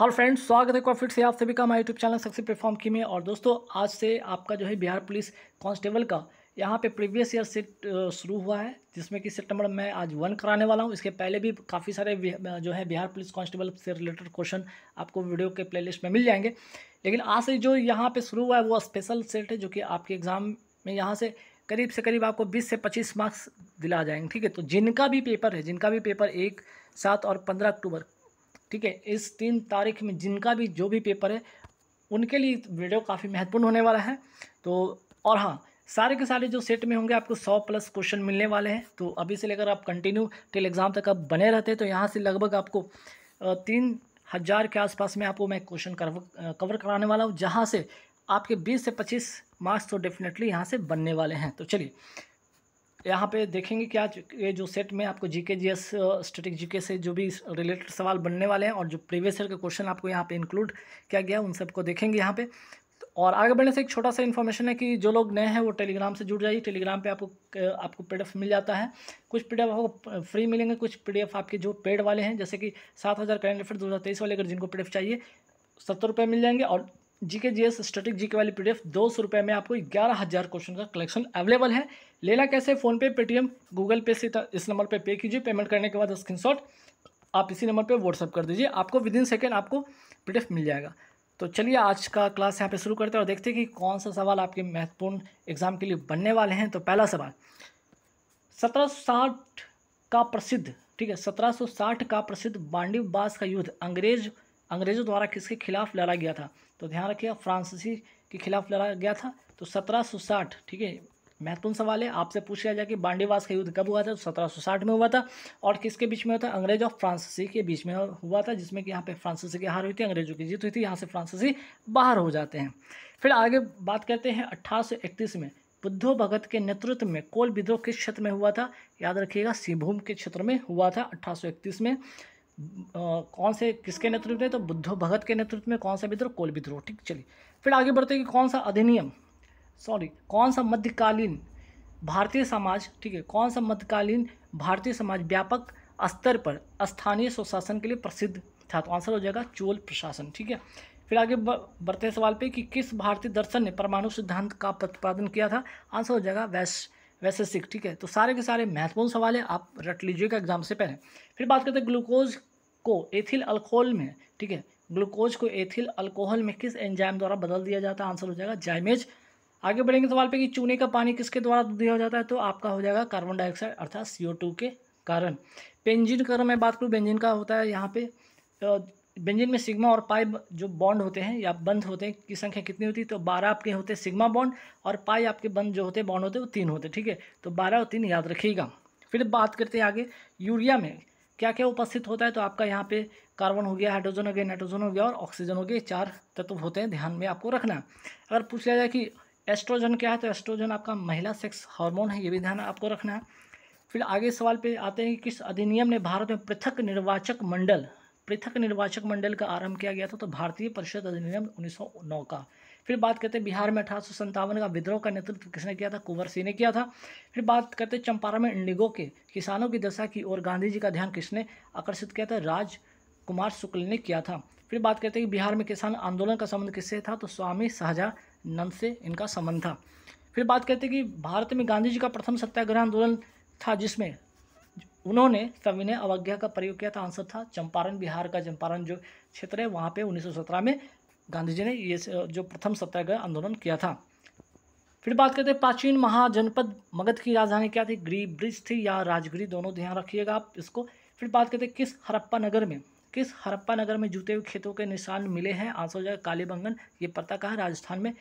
हर हाँ फ्रेंड्स स्वागत है कॉफिट से आप सभी का हमारे यूट्यूब चैनल सक्सेस परफॉर्म की में और दोस्तों आज से आपका जो है बिहार पुलिस कांस्टेबल का यहाँ पे प्रीवियस ईयर से शुरू हुआ है जिसमें कि सितंबर में आज वन कराने वाला हूँ इसके पहले भी काफ़ी सारे जो है बिहार पुलिस कांस्टेबल से रिलेटेड क्वेश्चन आपको वीडियो के प्ले में मिल जाएंगे लेकिन आज से जो यहाँ पर शुरू हुआ है वो स्पेशल सेट है जो कि आपके एग्ज़ाम में यहाँ से करीब से करीब आपको बीस से पच्चीस मार्क्स दिला जाएंगे ठीक है तो जिनका भी पेपर है जिनका भी पेपर एक सात और पंद्रह अक्टूबर ठीक है इस तीन तारीख में जिनका भी जो भी पेपर है उनके लिए वीडियो काफ़ी महत्वपूर्ण होने वाला है तो और हाँ सारे के सारे जो सेट में होंगे आपको सौ प्लस क्वेश्चन मिलने वाले हैं तो अभी से लेकर आप कंटिन्यू टिल एग्ज़ाम तक आप बने रहते हैं तो यहाँ से लगभग आपको तीन हज़ार के आसपास में आपको मैं क्वेश्चन कवर कराने वाला हूँ जहाँ से आपके बीस से पच्चीस मार्क्स तो डेफिनेटली यहाँ से बनने वाले हैं तो चलिए यहाँ पे देखेंगे क्या ये जो सेट में आपको जीके जीएस स्टेटिक जीके से जो भी रिलेटेड सवाल बनने वाले हैं और जो प्रीवियस ईयर के क्वेश्चन आपको यहाँ पे इंक्लूड किया गया उन सबको देखेंगे यहाँ पे और आगे बढ़ने से एक छोटा सा इन्फॉर्मेशन है कि जो लोग नए हैं वो टेलीग्राम से जुड़ जाइए टेलीग्राम पे आपको uh, आपको पी मिल जाता है कुछ पी आपको फ्री uh, मिलेंगे कुछ पी आपके जो पेड वाले हैं जैसे कि सात हज़ार करेंट अफेयर दो हज़ार तेईस वाले अगर जिनको पी चाहिए सत्तर रुपये मिल जाएंगे और जीके जीएस स्टैटिक जीके वाली पीडीएफ दो सौ रुपये में आपको ग्यारह हज़ार क्वेश्चन का कलेक्शन अवेलेबल है लेना कैसे फ़ोनपे पेटीएम गूगल पे से इस नंबर पे पे कीजिए पेमेंट करने के बाद स्क्रीनशॉट आप इसी नंबर पे व्हाट्सअप कर दीजिए आपको विद इन सेकेंड आपको पी मिल जाएगा तो चलिए आज का क्लास यहाँ पर शुरू करते हैं और देखते हैं कि कौन सा सवाल आपके महत्वपूर्ण एग्जाम के लिए बनने वाले हैं तो पहला सवाल सत्रह का प्रसिद्ध ठीक है सत्रह का प्रसिद्ध बांडी बास का युद्ध अंग्रेज अंग्रेजों द्वारा किसके खिलाफ लड़ा गया था तो ध्यान रखिएगा फ्रांसीसी के खिलाफ लड़ा गया था तो 1760 ठीक है महत्वपूर्ण सवाल है आपसे पूछ लिया जाए कि बांडीवास का युद्ध कब हुआ था तो 1760 में हुआ था और किसके बीच में हुआ था अंग्रेज और फ्रांसीसी के बीच में हुआ था जिसमें कि यहाँ पे फ्रांसीसी की हार हुई थी अंग्रेजों की जीत हुई थी यहाँ से फ्रांसीसी बाहर हो जाते हैं फिर आगे बात करते हैं अट्ठारह में बुद्धो भगत के नेतृत्व में कोल विद्रोह किस क्षेत्र में हुआ था याद रखिएगा सिंहभूम के क्षेत्र में हुआ था अट्ठारह में कौन से किसके नेतृत्व में तो बुद्धो भगत के नेतृत्व में कौन सा विद्रोह कोल विद्रोह ठीक चलिए फिर आगे बढ़ते हैं कि कौन सा अधिनियम सॉरी कौन सा मध्यकालीन भारतीय समाज ठीक है कौन सा मध्यकालीन भारतीय समाज व्यापक स्तर पर स्थानीय स्वशासन के लिए प्रसिद्ध था तो आंसर हो जाएगा चोल प्रशासन ठीक है फिर आगे बढ़ते हैं सवाल पे कि किस भारतीय दर्शन ने परमाणु सिद्धांत का प्रतिपादन किया था आंसर हो जाएगा वैश वैशेषिक ठीक है तो सारे के सारे महत्वपूर्ण सवाल है आप रट लीजिएगा एग्जाम से पहले फिर बात करते हैं ग्लूकोज को एथिल अल्कोहल में ठीक है ग्लूकोज को एथिल अल्कोहल में किस एंजाइम द्वारा बदल दिया जाता है आंसर हो जाएगा जाइमेज आगे बढ़ेंगे सवाल पे कि चूने का पानी किसके द्वारा दिया जाता है तो आपका हो जाएगा कार्बन डाइऑक्साइड अर्थात सी के कारण बेंजिन का मैं बात करूँ बेंजिन का होता है यहाँ पे बेंजिन में सिग्मा और पाई जो बॉन्ड होते हैं या बंद होते हैं की संख्या कितनी होती है तो बारह आपके होते हैं सिग्मा बॉन्ड और पाई आपके बंद जो होते हैं बॉन्ड होते हैं वो तीन होते हैं ठीक है तो बारह और तीन याद रखिएगा फिर बात करते हैं आगे यूरिया में क्या क्या उपस्थित होता है तो आपका यहाँ पे कार्बन हो गया हाइड्रोजन हो गया नाइट्रोजन हो गया और ऑक्सीजन हो गया चार तत्व होते हैं ध्यान में आपको रखना अगर पूछ लिया जाए कि एस्ट्रोजन क्या है तो एस्ट्रोजन आपका महिला सेक्स हार्मोन है ये भी ध्यान आपको रखना है फिर आगे सवाल पे आते हैं कि किस अधिनियम ने भारत में पृथक निर्वाचक मंडल पृथक निर्वाचक मंडल का आरंभ किया गया था तो भारतीय परिषद अधिनियम उन्नीस का फिर बात करते हैं बिहार में अठारह का विद्रोह का नेतृत्व किसने किया था कुंवर सिंह ने किया था फिर बात करते हैं चंपारण में इंडिगो के किसानों की दशा की और गांधी जी का ध्यान किसने आकर्षित किया था राज कुमार शुक्ल ने किया था फिर बात करते हैं कि बिहार में किसान आंदोलन का संबंध किससे था तो स्वामी सहजानंद से इनका संबंध था फिर बात करते हैं कि भारत में गांधी जी का प्रथम सत्याग्रह आंदोलन था जिसमें उन्होंने सविनय अवज्ञा का प्रयोग किया था आंसर था चंपारण बिहार का चंपारण जो क्षेत्र है वहाँ पे 1917 में गांधी जी ने ये जो प्रथम सत्याग्रह आंदोलन किया था फिर बात करते हैं प्राचीन महाजनपद मगध की राजधानी क्या थी ग्री ब्रिज थी या राजगिरी दोनों ध्यान रखिएगा आप इसको फिर बात करते हैं किस हरप्पा नगर में किस हरप्पा नगर में जूते हुए खेतों के निशान मिले हैं आंसर हो जाएगा कालीबंगन ये पता कहाँ राजस्थान में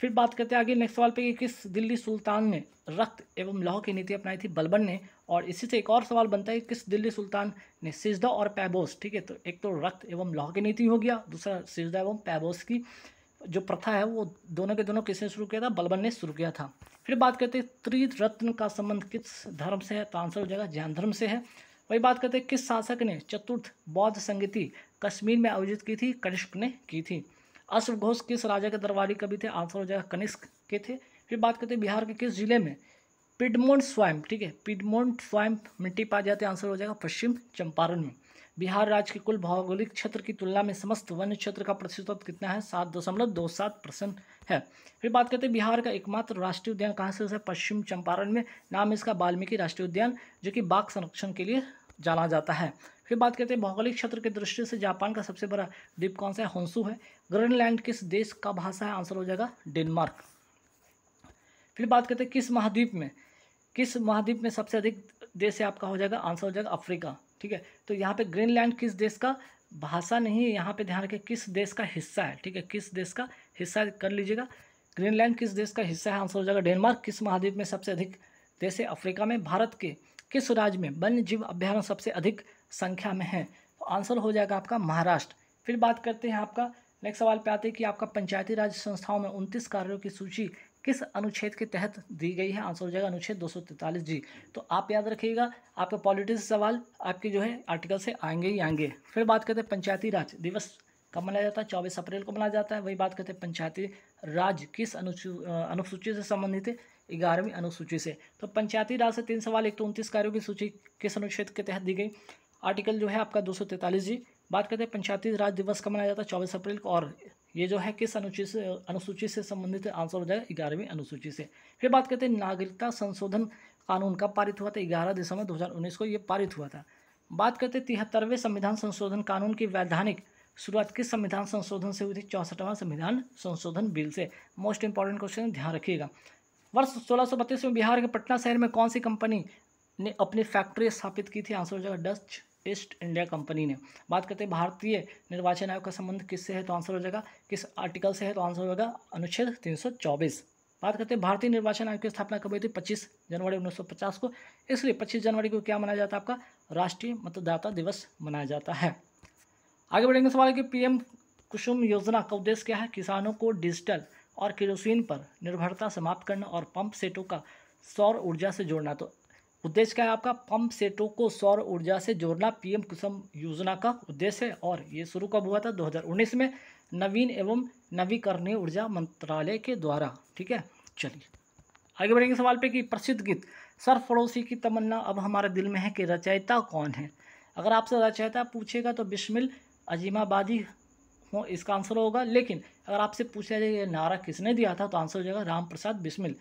फिर बात करते हैं आगे नेक्स्ट सवाल पे कि किस दिल्ली सुल्तान ने रक्त एवं लौह की नीति अपनाई थी बलबन ने और इसी से एक और सवाल बनता है किस दिल्ली सुल्तान ने सिजदा और पैबोस ठीक है तो एक तो रक्त एवं लौह की नीति हो गया दूसरा सिजदा एवं पैबोस की जो प्रथा है वो दोनों के दोनों किसने शुरू किया था बलबन ने शुरू किया था फिर बात करते हैं त्रित रत्न का संबंध किस धर्म से है तो आंसर हो जाएगा जैन धर्म से है वही बात करते हैं किस शासक ने चतुर्थ बौद्ध संगीति कश्मीर में आयोजित की थी कनिष्क ने की थी अश्वघोष किस राजा के दरबारी कवि थे आंसर हो जाएगा कनिष्क के थे फिर बात करते हैं बिहार के किस जिले में पिडमोन्ट स्वयं ठीक है पिडमोन्ट स्वयं मिट्टी पाए जाते आंसर हो जाएगा पश्चिम चंपारण में बिहार राज्य के कुल भौगोलिक क्षेत्र की तुलना में समस्त वन्य क्षेत्र का प्रतिशत कितना है सात दशमलव दो सात परसेंट है फिर बात करते हैं बिहार का एकमात्र राष्ट्रीय उद्यान कहाँ से है पश्चिम चंपारण में नाम है इसका वाल्मीकि राष्ट्रीय उद्यान जो कि बाघ संरक्षण के लिए जाना जाता है फिर बात करते हैं भौगोलिक क्षेत्र की दृष्टि से जापान का सबसे बड़ा द्वीप कौन सा है होंसू है ग्रीनलैंड किस देश का भाषा है आंसर हो जाएगा डेनमार्क फिर बात करते हैं किस महाद्वीप में किस महाद्वीप में सबसे अधिक देश है आपका हो जाएगा आंसर हो जाएगा अफ्रीका ठीक है तो यहाँ पे ग्रीनलैंड किस देश का भाषा नहीं है यहाँ पे ध्यान रखें किस देश का हिस्सा है ठीक है किस देश का हिस्सा कर लीजिएगा ग्रीनलैंड किस देश का हिस्सा है आंसर हो जाएगा डेनमार्क किस महाद्वीप में सबसे अधिक देश है अफ्रीका में भारत के किस राज्य में वन्य जीव अभ्यारण सबसे अधिक संख्या में है तो आंसर हो जाएगा आपका महाराष्ट्र फिर बात करते हैं आपका नेक्स्ट सवाल पे आते हैं कि आपका पंचायती राज संस्थाओं में उनतीस कार्यों की सूची किस अनुच्छेद के तहत दी गई है आंसर हो जाएगा अनुच्छेद दो जी तो आप याद रखिएगा आपका पॉलिटिक्स सवाल आपके जो है आर्टिकल से आएंगे ही आएंगे फिर बात करते हैं पंचायती राज दिवस कब मनाया जाता है चौबीस अप्रैल को मनाया जाता है वही बात करते हैं पंचायती राज किस अनुसूची से संबंधित है ग्यारहवीं अनुसूची से तो पंचायती राज से तीन सवाल एक तो उनतीस कार्यों की सूची किस अनुच्छेद के तहत दी गई आर्टिकल जो है आपका दो जी बात करते हैं पंचायती राज दिवस का मनाया जाता है चौबीस अप्रैल को और ये जो है किस अनुसूची से अनुसूची से संबंधित आंसर हो जाएगा ग्यारहवीं अनुसूची से फिर बात करते हैं नागरिकता संशोधन कानून कब पारित हुआ था ग्यारह दिसंबर 2019 को ये पारित हुआ था बात करते हैं तिहत्तरवें संविधान संशोधन कानून की वैधानिक शुरुआत किस संविधान संशोधन से हुई थी चौसठवां संविधान संशोधन बिल से मोस्ट इंपॉर्टेंट क्वेश्चन ध्यान रखिएगा वर्ष सोलह में बिहार के पटना शहर में कौन सी कंपनी ने अपनी फैक्ट्री स्थापित की थी आंसर हो जाएगा डच ईस्ट इंडिया कंपनी ने बात करते हैं भारतीय निर्वाचन आयोग का संबंध किससे है तो आंसर हो जाएगा किस आर्टिकल से है तो आंसर हो जाएगा अनुच्छेद 324 बात करते हैं भारतीय निर्वाचन आयोग की स्थापना कब हुई थी 25 जनवरी 1950 को इसलिए 25 जनवरी को क्या मनाया जाता है आपका राष्ट्रीय मतदाता दिवस मनाया जाता है आगे बढ़ेंगे सवाल है कि पी कुसुम योजना का उद्देश्य क्या है किसानों को डिजिटल और किरोसिन पर निर्भरता समाप्त करना और पंप सेटों का सौर ऊर्जा से जोड़ना तो उद्देश्य क्या है आपका पंप सेटों को सौर ऊर्जा से जोड़ना पीएम कुसुम योजना का उद्देश्य है और ये शुरू कब हुआ था 2019 में नवीन एवं नवीकरणीय ऊर्जा मंत्रालय के द्वारा ठीक है चलिए आगे बढ़ेंगे सवाल पे कि प्रसिद्ध गीत सर पड़ोसी की तमन्ना अब हमारे दिल में है कि रचयिता कौन है अगर आपसे रचयिता पूछेगा तो बिस्मिल अजीमाबादी हो इसका आंसर होगा लेकिन अगर आपसे पूछा जाए ये नारा किसने दिया था तो आंसर हो जाएगा राम प्रसाद बिस्मिल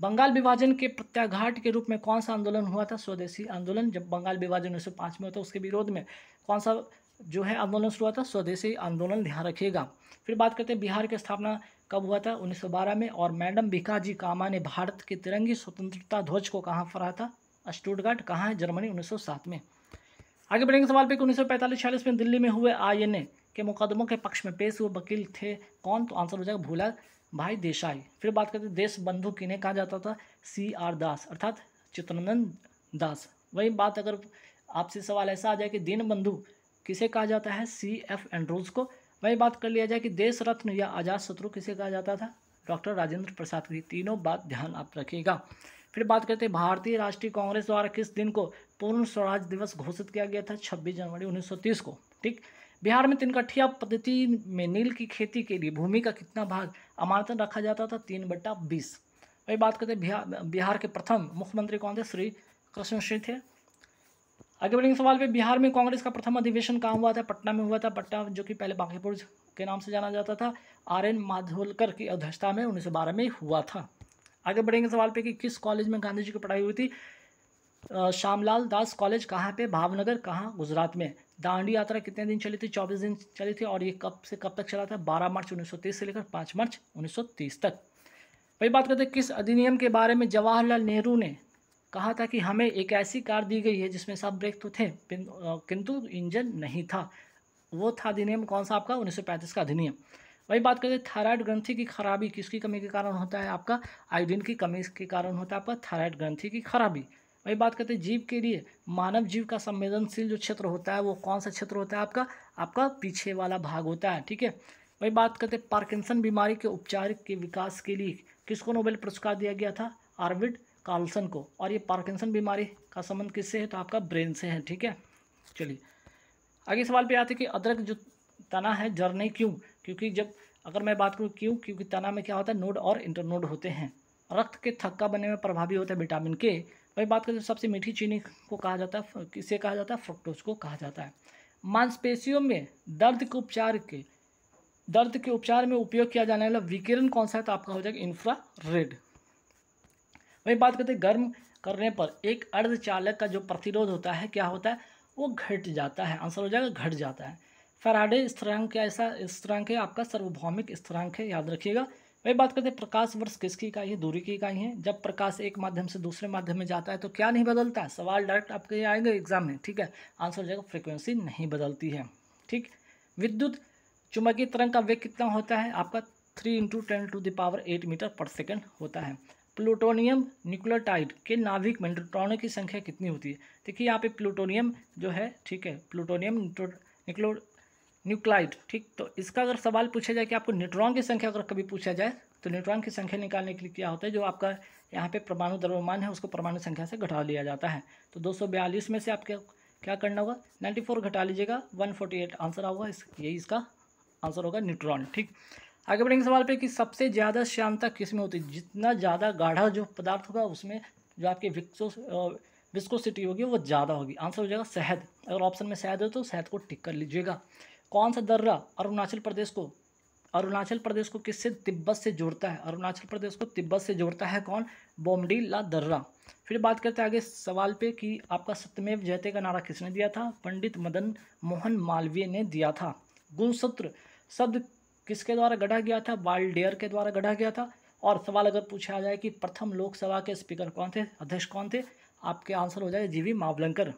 बंगाल विभाजन के प्रत्याघाट के रूप में कौन सा आंदोलन हुआ था स्वदेशी आंदोलन जब बंगाल विभाजन उन्नीस में होता उसके विरोध में कौन सा जो है आंदोलन शुरू हुआ था स्वदेशी आंदोलन ध्यान रखिएगा फिर बात करते हैं बिहार की स्थापना कब हुआ था 1912 में और मैडम भिकाजी कामा ने भारत के तिरंगी स्वतंत्रता ध्वज को कहाँ फहराया था स्टूटगार्ट कहाँ है जर्मनी 1907 में आगे बढ़ेंगे सवाल पे उन्नीस सौ में दिल्ली में हुए आई के मुकदमों के पक्ष में पेश हुए वकील थे कौन तो आंसर हो जाएगा भूला भाई देसाई फिर बात करते देश बंधु किन्हें कहा जाता था सी आर दास अर्थात चित्रनंद दास वही बात अगर आपसे सवाल ऐसा आ जाए कि दीन बंधु किसे कहा जाता है सी एफ एंड्रोज को वही बात कर लिया जाए कि देश रत्न या आजाद शत्रु किसे कहा जाता था डॉक्टर राजेंद्र प्रसाद की तीनों बात ध्यान आप रखिएगा फिर बात करते हैं भारतीय राष्ट्रीय कांग्रेस द्वारा किस दिन को पूर्ण स्वराज दिवस घोषित किया गया था 26 जनवरी 1930 को ठीक बिहार में तिनकठिया पद्धति में नील की खेती के लिए भूमि का कितना भाग अमानतन रखा जाता था तीन बट्टा बीस वही बात करते बिहार बिहार के प्रथम मुख्यमंत्री कौन थे श्री कृष्ण सिंह थे आगे बढ़ेंगे सवाल पे बिहार में कांग्रेस का प्रथम अधिवेशन कहाँ हुआ था पटना में हुआ था पटना जो कि पहले बांकीपुर के नाम से जाना जाता था आर एन माधोलकर की अध्यक्षता में उन्नीस में हुआ था आगे बढ़ेंगे सवाल पे कि किस कॉलेज में गांधी जी की पढ़ाई हुई थी श्यामलाल दास कॉलेज कहाँ पे भावनगर कहाँ गुजरात में दांडी यात्रा कितने दिन चली थी चौबीस दिन चली थी और ये कब से कब तक चला था बारह मार्च उन्नीस से लेकर पाँच मार्च उन्नीस तक वही बात करते किस अधिनियम के बारे में जवाहरलाल नेहरू ने कहा था कि हमें एक ऐसी कार दी गई है जिसमें सब ब्रेक तो थे किंतु इंजन नहीं था वो था अधिनियम कौन सा आपका 1935 का अधिनियम वही बात करते थायराइड ग्रंथि की खराबी किसकी कमी के कारण होता है आपका आयोडीन की कमी के कारण होता है आपका थायराइड ग्रंथि की खराबी वही बात करते हैं जीव के लिए मानव जीव का संवेदनशील जो क्षेत्र होता है वो कौन सा क्षेत्र होता है आपका आपका पीछे वाला भाग होता है ठीक है वही बात करते हैं पार्किंसन बीमारी के उपचार के विकास के लिए किसको नोबेल पुरस्कार दिया गया था आर्विड कार्लसन को और ये पार्किंसन बीमारी का संबंध किससे है तो आपका ब्रेन से है ठीक है चलिए आगे सवाल पे आते कि अदरक जो तना है जरने क्यों क्योंकि जब अगर मैं बात करूँ क्यों क्योंकि तना में क्या होता है नोड और इंटरनोड होते हैं रक्त के थक्का बनने में प्रभावी होता है विटामिन के वही बात करें सबसे मीठी चीनी को कहा जाता है किसे कहा जाता है फ्रक्टोज को कहा जाता है मांसपेशियों में दर्द के उपचार के दर्द के उपचार में उपयोग किया जाने वाला विकिरण कौन सा है तो आपका हो जाएगा इंफ्रा रेड वही बात करते हैं गर्म करने पर एक अर्धचालक का जो प्रतिरोध होता है क्या होता है वो घट जाता है आंसर हो जाएगा घट जाता है फराडे स्थिरांक क्या ऐसा स्थिरांक है आपका सार्वभौमिक स्थिरांक है याद रखिएगा वही बात करते हैं प्रकाश वर्ष किसकी इकाई है दूरी की इकाई है जब प्रकाश एक माध्यम से दूसरे माध्यम में जाता है तो क्या नहीं बदलता सवाल डायरेक्ट आपके आएंगे एग्जाम में ठीक है आंसर हो जाएगा फ्रिक्वेंसी नहीं बदलती है ठीक विद्युत चुंबकीय तरंग का वेग कितना होता है आपका three into ten to the power eight meter per second होता है प्लूटोनियम न्यूक्लियोटाइड के नाभिक में न्यूट्रॉनों की संख्या कितनी होती है देखिए यहाँ पे प्लूटोनियम जो है ठीक है प्लूटोनियम न्यूक्लो न्यूक्लाइड ठीक तो इसका अगर सवाल पूछा जाए कि आपको न्यूट्रॉन की संख्या अगर कभी पूछा जाए तो न्यूट्रॉन की संख्या निकालने के लिए क्या होता है जो आपका यहाँ पे परमाणु द्रव्यमान है उसको परमाणु संख्या से घटा लिया जाता है तो 242 में से आपके क्या करना होगा 94 घटा लीजिएगा 148 आंसर होगा इस यही इसका आंसर होगा न्यूट्रॉन ठीक आगे बढ़ेंगे सवाल पर कि सबसे ज़्यादा श्यामता किस में होती है जितना ज़्यादा गाढ़ा जो पदार्थ होगा उसमें जो आपके विक्सो विस्कोसिटी होगी वो ज़्यादा होगी आंसर हो जाएगा शहद अगर ऑप्शन में शहद हो तो शहद को टिक कर लीजिएगा कौन सा दर्रा अरुणाचल प्रदेश को अरुणाचल प्रदेश को किससे तिब्बत से जोड़ता है अरुणाचल प्रदेश को तिब्बत से जोड़ता है कौन ला दर्रा फिर बात करते हैं आगे सवाल पे कि आपका सत्यमेव जयते का नारा किसने दिया था पंडित मदन मोहन मालवीय ने दिया था गुणसूत्र शब्द किसके द्वारा गढ़ा गया था बाल्डेयर के द्वारा गढ़ा गया था और सवाल अगर पूछा जाए कि प्रथम लोकसभा के स्पीकर कौन थे अध्यक्ष कौन थे आपके आंसर हो जाएगा जीवी मावलंकर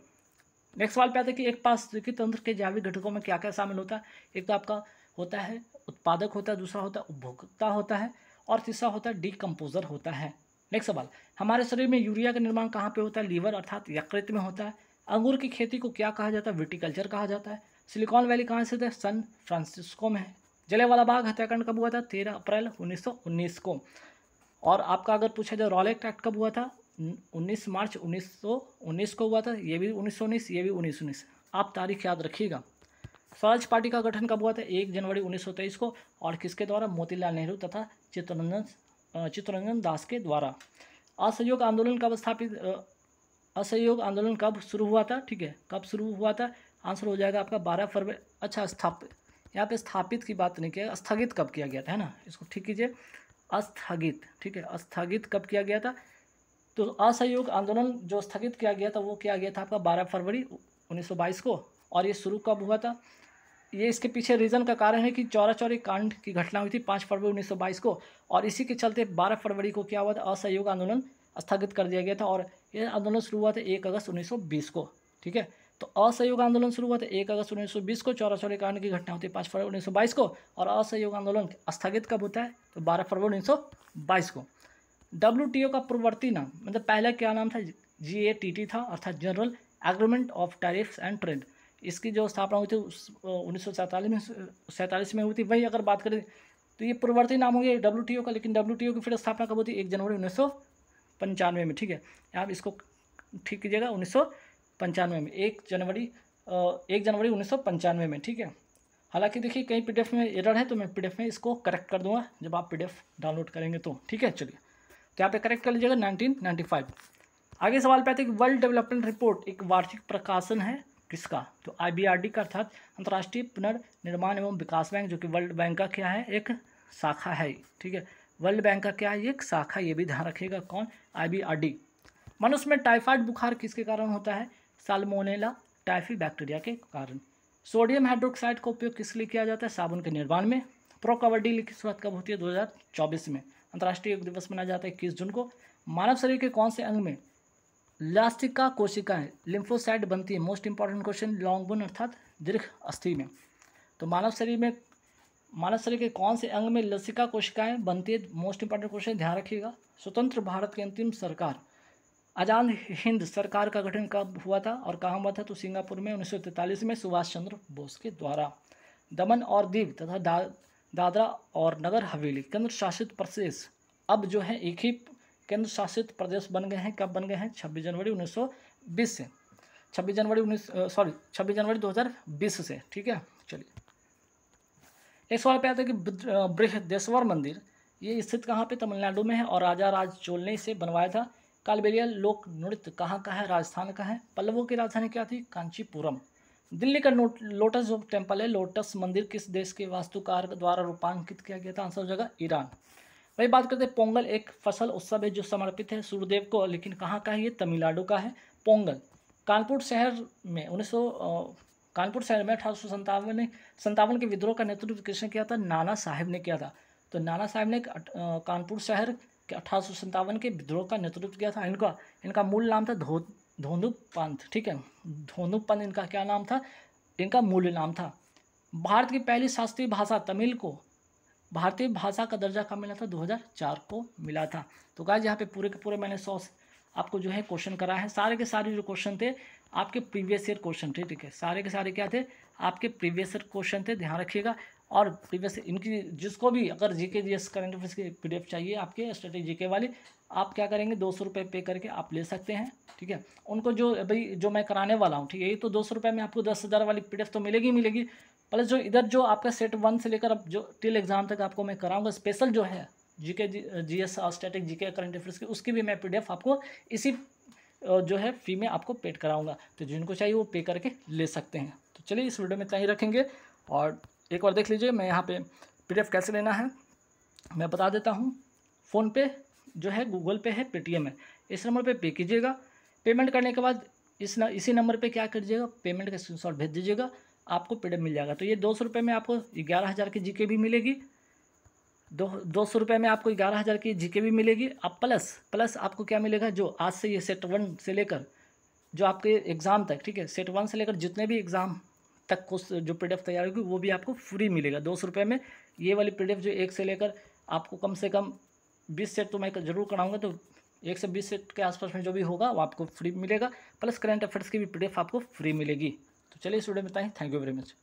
नेक्स्ट सवाल पे आता है कि एक पास तंत्र के जैविक घटकों में क्या क्या शामिल होता है एक तो आपका होता है उत्पादक होता है दूसरा होता है उपभोक्ता होता है और तीसरा होता है डीकम्पोजर होता है नेक्स्ट सवाल हमारे शरीर में यूरिया का निर्माण कहाँ पे होता है लीवर अर्थात यकृत में होता है अंगूर की खेती को क्या कहा जाता है विटिकल्चर कहा जाता है सिलिकॉन वैली कहाँ से है सन फ्रांसिस्को में है जलेवाला बाग हत्याकांड कब हुआ था तेरह अप्रैल उन्नीस को और आपका अगर पूछा जाए रॉलेक्ट एक्ट कब हुआ था उन्नीस मार्च उन्नीस सौ उन्नीस को हुआ था ये भी उन्नीस सौ उन्नीस ये भी उन्नीस उन्नीस आप तारीख याद रखिएगा स्वराज पार्टी का गठन कब हुआ था एक जनवरी उन्नीस सौ तेईस को और किसके द्वारा मोतीलाल नेहरू तथा चित्तरंजन चित्तरंजन दास के द्वारा असहयोग आंदोलन कब स्थापित असहयोग आंदोलन कब शुरू हुआ था ठीक है कब शुरू हुआ था आंसर हो जाएगा आपका बारह फरवरी अच्छा स्थापित यहाँ पे स्थापित की बात नहीं किया स्थगित कब किया गया था है ना इसको ठीक कीजिए अस्थगित ठीक है अस्थगित कब किया गया था तो असहयोग आंदोलन जो स्थगित किया गया था वो किया गया था आपका बारह फरवरी उन्नीस को और ये शुरू कब हुआ था ये इसके पीछे रीज़न का कारण है कि चौरा चौरी कांड की घटना हुई थी पाँच फरवरी बाईस को और इसी के चलते बारह फरवरी को क्या हुआ था असहयोग आंदोलन स्थगित कर दिया गया था और ये आंदोलन शुरू हुआ था एक अगस्त 1920 को ठीक है तो असहयोग आंदोलन शुरू हुआ था एक अगस्त 1920 को चौरा चौरी कांड की घटना होती है पाँच फरवरी उन्नीस को और असहयोग आंदोलन स्थगित कब होता है तो बारह फरवरी उन्नीस को डब्ल्यू का पूर्ववर्ती नाम मतलब पहले क्या नाम था जी ए टी टी था अर्थात general agreement of tariffs and trade इसकी जो स्थापना हुई थी उन्नीस सौ सैंतालीस में सैंतालीस में हुई थी वही अगर बात करें तो ये पूर्ववर्ती नाम होंगे डब्ल्यू का लेकिन डब्ल्यू की फिर स्थापना कब होती है एक जनवरी उन्नीस सौ पंचानवे में ठीक है आप इसको ठीक कीजिएगा उन्नीस सौ पंचानवे में एक जनवरी एक जनवरी उन्नीस सौ पंचानवे में ठीक है हालांकि देखिए कहीं पीडीएफ में एरर है तो मैं पीडीएफ में इसको करेक्ट कर दूंगा जब आप पीडीएफ डाउनलोड करेंगे तो ठीक है चलिए तो यहाँ पे करेक्ट कर लीजिएगा 1995 आगे सवाल पे आते हैं कि वर्ल्ड डेवलपमेंट रिपोर्ट एक वार्षिक प्रकाशन है किसका तो आई का अर्थात अंतर्राष्ट्रीय पुनर्निर्माण एवं विकास बैंक जो कि वर्ल्ड बैंक का क्या है एक शाखा है ठीक है वर्ल्ड बैंक का क्या है एक शाखा ये भी ध्यान रखिएगा कौन आई मनुष्य में टाइफाइड बुखार किसके कारण होता है सालमोनेला टाइफी बैक्टीरिया के कारण सोडियम हाइड्रोक्साइड का उपयोग किस लिए किया जाता है साबुन के निर्माण में प्रो कबड्डी लीग की शुरुआत कब होती है 2024 में अंतर्राष्ट्रीय योग दिवस मनाया जाता है इक्कीस जून को मानव शरीर के कौन से अंग में लास्टिका कोशिकाएं लिम्फोसाइड बनती है most important question long bone अर्थात दीर्घ अस्थि में तो मानव शरीर में मानव शरीर के कौन से अंग में लसिका कोशिकाएं बनती है मोस्ट इंपॉर्टेंट क्वेश्चन ध्यान रखिएगा स्वतंत्र भारत की अंतिम सरकार आजाद हिंद सरकार का गठन कब हुआ था और कहाँ हुआ था तो सिंगापुर में उन्नीस में सुभाष चंद्र बोस के द्वारा दमन और दीव तथा दादरा और नगर हवेली केंद्र शासित प्रदेश अब जो है एक ही केंद्र शासित प्रदेश बन गए हैं कब बन गए हैं छब्बीस जनवरी 1920 से छब्बीस जनवरी उन्नीस सॉरी छब्बीस जनवरी 2020 से ठीक है चलिए एक सवाल पे आता है कि बृहदेश्वर मंदिर ये स्थित कहाँ पे तमिलनाडु में है और राजा राज चोल ने इसे बनवाया था कालबेलिया लोक नृत्य कहाँ का है राजस्थान का है पल्लवों की राजधानी क्या थी कांचीपुरम दिल्ली का लोटस जो टेम्पल है लोटस मंदिर किस देश के वास्तुकार द्वारा रूपांकित किया गया था आंसर हो जाएगा ईरान वही बात करते हैं पोंगल एक फसल उत्सव है जो समर्पित है सूर्यदेव को लेकिन कहाँ का है ये तमिलनाडु का है पोंगल कानपुर शहर में उन्नीस कानपुर शहर में अठारह सौ संतावन संतावन के विद्रोह का नेतृत्व किसने किया था नाना साहेब ने किया था तो नाना साहेब ने कानपुर शहर के अठारह के विद्रोह का नेतृत्व किया था इनका इनका मूल नाम था धो धोनु पंत ठीक है धोनु पंत इनका क्या नाम था इनका मूल नाम था भारत की पहली शास्त्रीय भाषा तमिल को भारतीय भाषा का दर्जा कब मिला था 2004 को मिला था तो गाइज यहाँ पे पूरे के पूरे मैंने सौ आपको जो है क्वेश्चन करा है सारे के सारे जो क्वेश्चन थे आपके प्रीवियस ईयर क्वेश्चन थे ठीक है सारे के सारे क्या थे आपके प्रीवियस ईयर क्वेश्चन थे ध्यान रखिएगा और प्रीवियस इनकी जिसको भी अगर जीके एस करेंट अफेयर्स की पी चाहिए आपके स्टडी के वाली आप क्या करेंगे दो सौ रुपये पे करके आप ले सकते हैं ठीक है उनको जो भाई जो मैं कराने वाला हूँ ठीक है ये तो दो सौ रुपये में आपको दस हज़ार वाली पी तो मिलेगी मिलेगी प्लस जो इधर जो आपका सेट वन से लेकर अब जो टिल एग्ज़ाम तक आपको मैं कराऊंगा स्पेशल जो है जी के जी एस और स्टैटिक जी के करंट अफेयर्स की उसकी भी मैं पी आपको इसी जो है फी में आपको पेड कराऊँगा तो जिनको चाहिए वो पे करके ले सकते हैं तो चलिए इस वीडियो में इतना ही रखेंगे और एक बार देख लीजिए मैं यहाँ पर पी कैसे लेना है मैं बता देता हूँ फ़ोन पे जो है गूगल पे है पेटीएम है इस नंबर पे पे कीजिएगा पेमेंट करने के बाद इस न, इसी नंबर पे क्या करिएगा पेमेंट का स्क्रीन भेज दीजिएगा आपको पेडअप मिल जाएगा तो ये दो सौ रुपये में आपको ग्यारह हज़ार की जीके भी मिलेगी दो दो सौ रुपये में आपको ग्यारह हज़ार की जीके भी मिलेगी अब प्लस प्लस आपको क्या मिलेगा जो आज से ये सेट वन से लेकर जो आपके एग्ज़ाम तक ठीक है सेट वन से लेकर जितने भी एग्ज़ाम तक को जो पी तैयार होगी वो भी आपको फ्री मिलेगा दो सौ रुपये में ये वाली पी जो एक से लेकर आपको कम से कम बीस सेट तो मैं जरूर कराऊंगा तो एक से बीस सेट के आसपास में जो भी होगा वो आपको फ्री मिलेगा प्लस करंट अफेयर्स की भी पी आपको फ्री मिलेगी तो चलिए इस वीडियो में बताएँ थैंक यू वेरी मच